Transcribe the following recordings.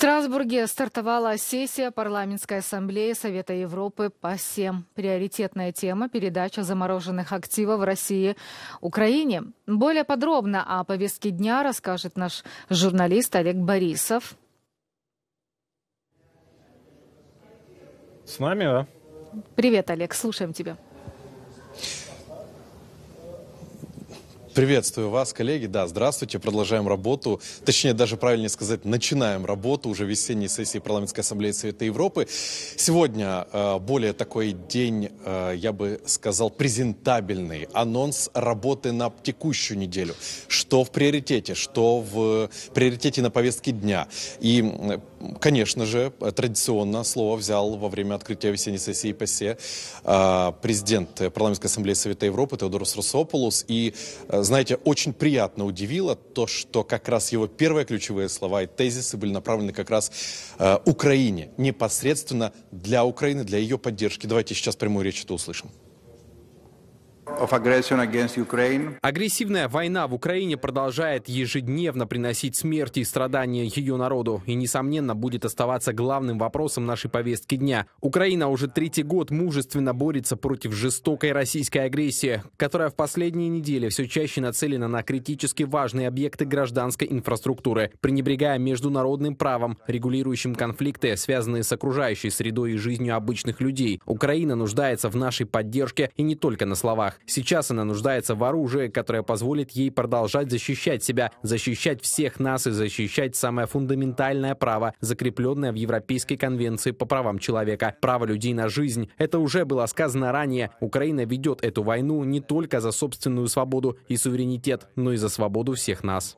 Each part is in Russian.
Страсбурге стартовала сессия Парламентской ассамблеи Совета Европы по всем. Приоритетная тема – передача замороженных активов в России Украине. Более подробно о повестке дня расскажет наш журналист Олег Борисов. С нами, да? Привет, Олег, слушаем тебя. Приветствую вас, коллеги. Да, здравствуйте. Продолжаем работу. Точнее, даже правильнее сказать, начинаем работу уже весенней сессии Парламентской ассамблеи Совета Европы. Сегодня э, более такой день, э, я бы сказал, презентабельный. Анонс работы на текущую неделю. Что в приоритете, что в приоритете на повестке дня. И, конечно же, традиционно слово взял во время открытия весенней сессии ПСЕ э, президент Парламентской ассамблеи Совета Европы Теодорос Русополус. И э, Э, знаете, очень приятно удивило то, что как раз его первые ключевые слова и тезисы были направлены как раз э, Украине, непосредственно для Украины, для ее поддержки. Давайте сейчас прямую речь это услышим. Агрессивная война в Украине продолжает ежедневно приносить смерти и страдания ее народу и, несомненно, будет оставаться главным вопросом нашей повестки дня. Украина уже третий год мужественно борется против жестокой российской агрессии, которая в последние недели все чаще нацелена на критически важные объекты гражданской инфраструктуры, пренебрегая международным правом, регулирующим конфликты, связанные с окружающей средой и жизнью обычных людей. Украина нуждается в нашей поддержке и не только на словах. Сейчас она нуждается в оружии, которое позволит ей продолжать защищать себя, защищать всех нас и защищать самое фундаментальное право, закрепленное в Европейской конвенции по правам человека – право людей на жизнь. Это уже было сказано ранее. Украина ведет эту войну не только за собственную свободу и суверенитет, но и за свободу всех нас.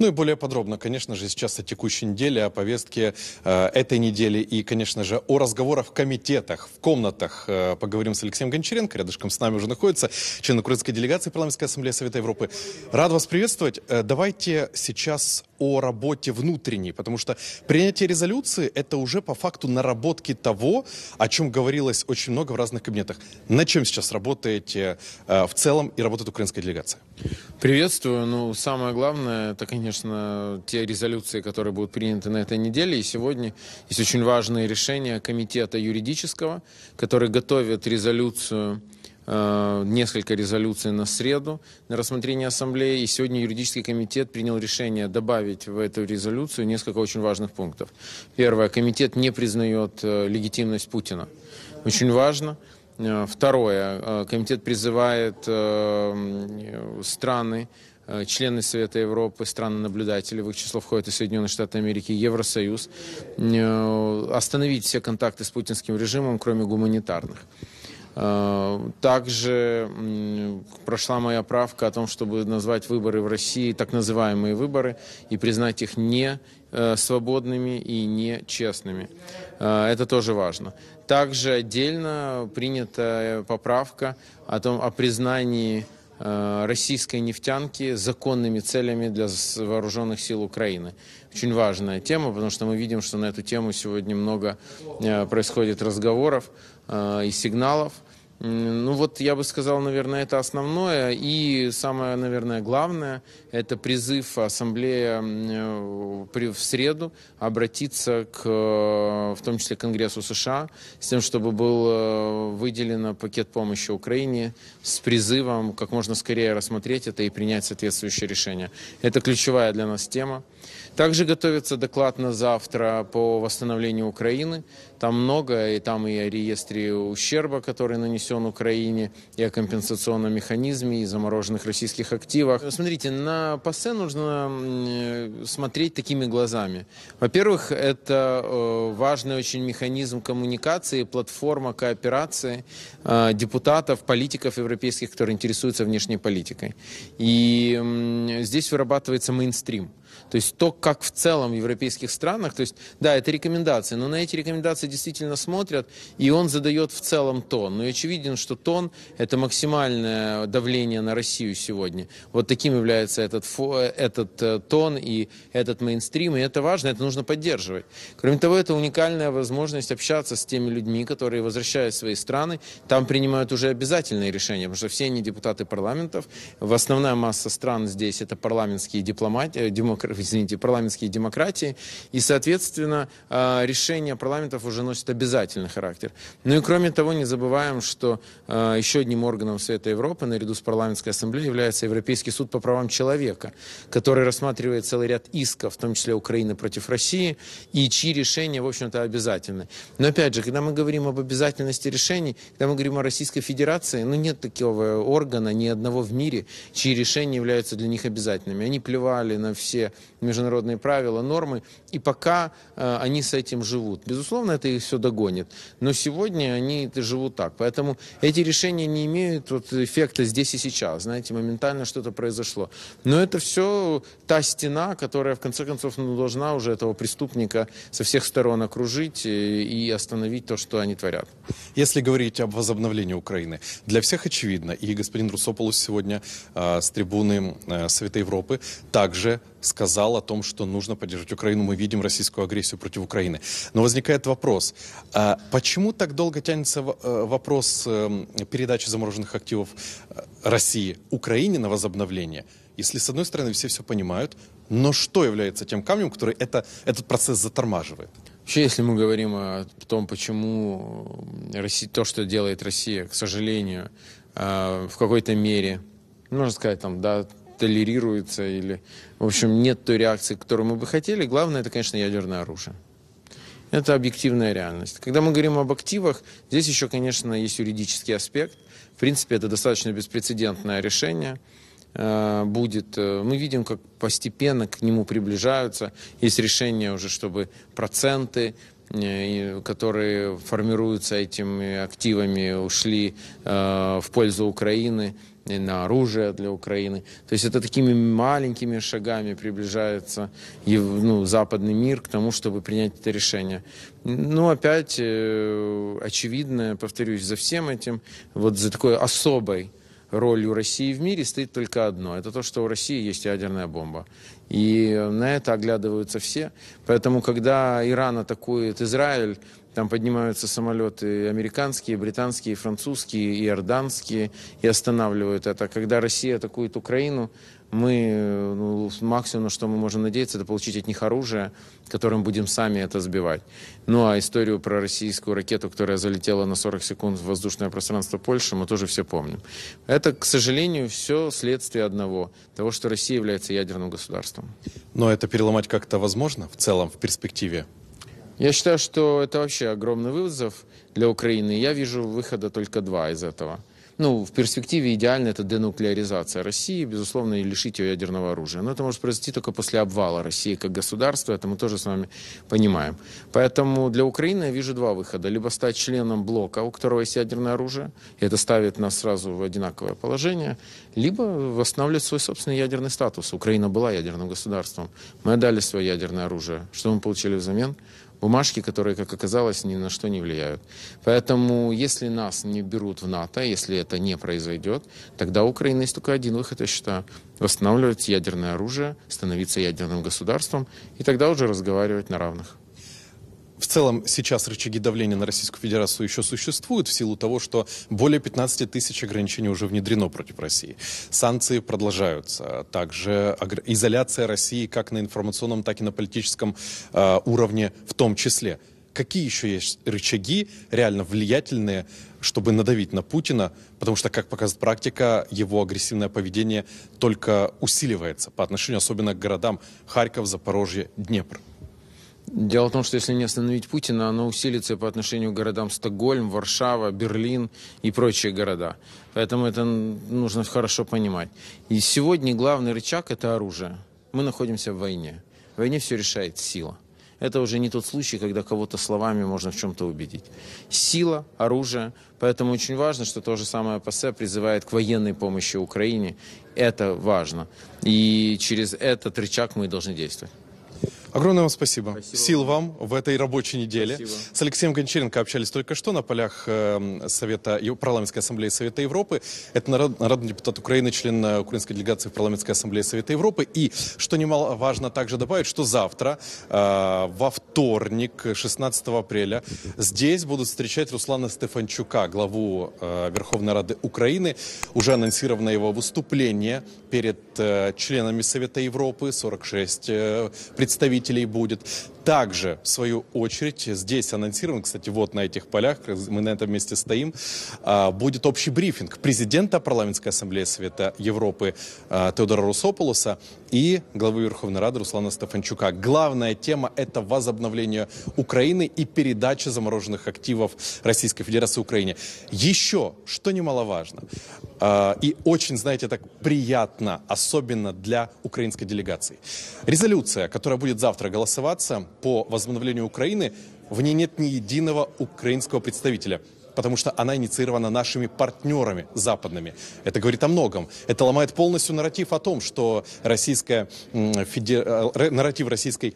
Ну и более подробно, конечно же, сейчас о текущей неделе, о повестке э, этой недели и, конечно же, о разговорах в комитетах, в комнатах. Э, поговорим с Алексеем Гончаренко, рядышком с нами уже находится член украинской делегации Парламентской ассамблеи Совета Европы. Рад вас приветствовать. Э, давайте сейчас о работе внутренней, потому что принятие резолюции – это уже по факту наработки того, о чем говорилось очень много в разных кабинетах. На чем сейчас работаете э, в целом и работает украинская делегация? Приветствую. Ну, самое главное, это, конечно, те резолюции, которые будут приняты на этой неделе. И сегодня есть очень важное решение комитета юридического, который готовит резолюцию э, несколько резолюций на среду на рассмотрение Ассамблеи. И сегодня юридический комитет принял решение добавить в эту резолюцию несколько очень важных пунктов. Первое. Комитет не признает э, легитимность Путина. Очень важно. Э, второе. Э, комитет призывает э, страны, члены Совета Европы, страны-наблюдатели, в их число входят и Соединенные Штаты Америки, Евросоюз, остановить все контакты с путинским режимом, кроме гуманитарных. Также прошла моя правка о том, чтобы назвать выборы в России так называемые выборы и признать их не свободными и нечестными. Э, это тоже важно. Также отдельно принята поправка о том, о признании э, российской нефтянки законными целями для вооруженных сил Украины. Очень важная тема, потому что мы видим, что на эту тему сегодня много э, происходит разговоров и сигналов. Ну вот я бы сказал, наверное, это основное. И самое, наверное, главное, это призыв Ассамблея э, в среду обратиться к, э, в том числе, Конгрессу США, с тем, чтобы был э, выделен пакет помощи Украине с призывом как можно скорее рассмотреть это и принять соответствующее решение. Это ключевая для нас тема. Также готовится доклад на завтра по восстановлению Украины. Там много, и там и о реестре ущерба, который нанесен Украине, и о компенсационном механизме, и замороженных российских активах. Смотрите, на ПАСЕ нужно э, смотреть такими глазами. Во-первых, это э, важный очень механизм коммуникации, платформа кооперации э, депутатов, политиков европейских, которые интересуются внешней политикой. И здесь вырабатывается мейнстрим. То есть то, как в целом в европейских странах, то есть, да, это рекомендации, но на эти рекомендации действительно смотрят, и он задает в целом тон. Но и очевиден, что тон – это максимальное давление на Россию сегодня. Вот таким является этот, этот э, тон и этот мейнстрим, и это важно, это нужно поддерживать. Кроме того, это уникальная возможность общаться с теми людьми, которые, возвращаясь в свои страны, там принимают уже обязательные решения, потому что все они депутаты парламентов. В основная масса стран здесь – это парламентские дипломати, э, демократы, демокра... извините, парламентские демократии, и, соответственно, а, решения парламентов уже носят обязательный характер. Ну и кроме того, не забываем, что а, еще одним органом Совета Европы наряду с парламентской ассамблеей является Европейский суд по правам человека, который рассматривает целый ряд исков, в том числе Украины против России, и чьи решения, в общем-то, обязательны. Но опять же, когда мы говорим об обязательности решений, когда мы говорим о Российской Федерации, ну нет такого органа ни одного в мире, чьи решения являются для них обязательными. Они плевали на все международные правила, нормы, и пока э, они с этим живут. Безусловно, это их все догонит, но сегодня они это живут так. Поэтому эти решения не имеют вот эффекта здесь и сейчас, знаете, моментально что-то произошло. Но это все та стена, которая, в конце концов, ну, должна уже этого преступника со всех сторон окружить э, и остановить то, что они творят. Если говорить об возобновлении Украины, для всех очевидно, и господин Русополус сегодня э, с трибуны э, Совета Европы также сказал о том, что нужно поддерживать Украину. Мы видим российскую агрессию против Украины. Но возникает вопрос, а почему так долго тянется э, вопрос э, передачи замороженных активов э, России Украине на возобновление? Если, с одной стороны, все все понимают, но что является тем камнем, который это, этот процесс затормаживает? Вообще, если мы говорим о том, почему Россия, то, что делает Россия, к сожалению, в какой-то мере, можно сказать, там, да, толерируется или, в общем, нет той реакции, которую мы бы хотели. Главное, это, конечно, ядерное оружие. Это объективная реальность. Когда мы говорим об активах, здесь еще, конечно, есть юридический аспект. В принципе, это достаточно беспрецедентное решение э, будет. Э, мы видим, как постепенно к нему приближаются. Есть решение уже, чтобы проценты, э, которые формируются этими активами, ушли в пользу Украины и на оружие для Украины. То есть это такими маленькими шагами приближается ну, западный мир к тому, чтобы принять это решение. Ну, опять, э, очевидно, повторюсь, за всем этим, вот за такой особой ролью России в мире стоит только одно. Это то, что у России есть ядерная бомба. И на это оглядываются все. Поэтому, когда Иран атакует Израиль, там поднимаются самолеты американские, британские, французские, иорданские и останавливают это. Когда Россия атакует Украину, мы ну, максимум, на что мы можем надеяться, это получить от них оружие, которым будем сами это сбивать. Ну а историю про российскую ракету, которая залетела на 40 секунд в воздушное пространство Польши, мы тоже все помним. Это, к сожалению, все следствие одного, того, что Россия является ядерным государством. Но это переломать как-то возможно в целом, в перспективе? Я считаю, что это вообще огромный вызов для Украины. Я вижу выхода только два из этого. Ну, в перспективе идеально это денуклеаризация России, безусловно, и лишить ее ядерного оружия. Но это может произойти только после обвала России как государства, это мы тоже с вами понимаем. Поэтому для Украины я вижу два выхода. Либо стать членом блока, у которого есть ядерное оружие, и это ставит нас сразу в одинаковое положение, либо восстанавливать свой собственный ядерный статус. Украина была ядерным государством, мы отдали свое ядерное оружие. Что мы получили взамен? бумажки, которые, как оказалось, ни на что не влияют. Поэтому, если нас не берут в НАТО, если это не произойдет, тогда у Украины есть только один выход, я считаю, восстанавливать ядерное оружие, становиться ядерным государством, и тогда уже разговаривать на равных в целом сейчас рычаги давления на Российскую Федерацию еще существуют в силу того, что более 15 тысяч ограничений уже внедрено против России. Санкции продолжаются. Также изоляция России как на информационном, так и на политическом э, уровне в том числе. Какие еще есть рычаги реально влиятельные, чтобы надавить на Путина? Потому что, как показывает практика, его агрессивное поведение только усиливается по отношению особенно к городам Харьков, Запорожье, Днепр. Дело в том, что если не остановить Путина, оно усилится по отношению к городам Стокгольм, Варшава, Берлин и прочие города. Поэтому это нужно хорошо понимать. И сегодня главный рычаг – это оружие. Мы находимся в войне. В войне все решает сила. Это уже не тот случай, когда кого-то словами можно в чем-то убедить. Сила, оружие. Поэтому очень важно, что то же самое ПАСЕ призывает к военной помощи Украине. Это важно. И через этот рычаг мы должны действовать. Огромное вам спасибо. спасибо. Сил вам в этой рабочей неделе. Спасибо. С Алексеем Гончаренко общались только что на полях эм, Совета, Парламентской Ассамблеи Совета Европы. Это народный депутат Украины, член э, украинской делегации в Парламентской ассамблеи Совета Европы. И, что немаловажно также добавить, что завтра, э, во вторник, 16 апреля, здесь будут встречать Руслана Стефанчука, главу э, Верховной Рады Украины. Уже анонсировано его выступление перед членами Совета Европы, 46 представителей зрителей будет. Также, в свою очередь, здесь анонсирован, кстати, вот на этих полях, мы на этом месте стоим, а, будет общий брифинг президента парламентской ассамблеи Совета Европы а, Теодора Русополоса и главы Верховной Рады Руслана Стефанчука. Главная тема – это возобновление Украины и передача замороженных активов Российской Федерации Украине. Еще, что немаловажно, а, и очень, знаете, так приятно, особенно для украинской делегации. Резолюция, которая будет завтра голосоваться по возобновлению Украины, в ней нет ни единого украинского представителя потому что она инициирована нашими партнерами западными. Это говорит о многом. Это ломает полностью нарратив о том, что российская, федер... Э, нарратив российской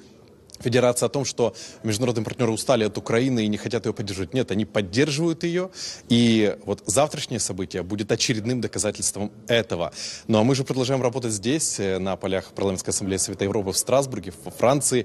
Федерация о том, что международные партнеры устали от Украины и не хотят ее поддерживать. Нет, они поддерживают ее. И вот завтрашнее событие будет очередным доказательством этого. Ну а мы же продолжаем работать здесь, э, на полях Парламентской ассамблеи Совета Европы в Страсбурге, во Франции.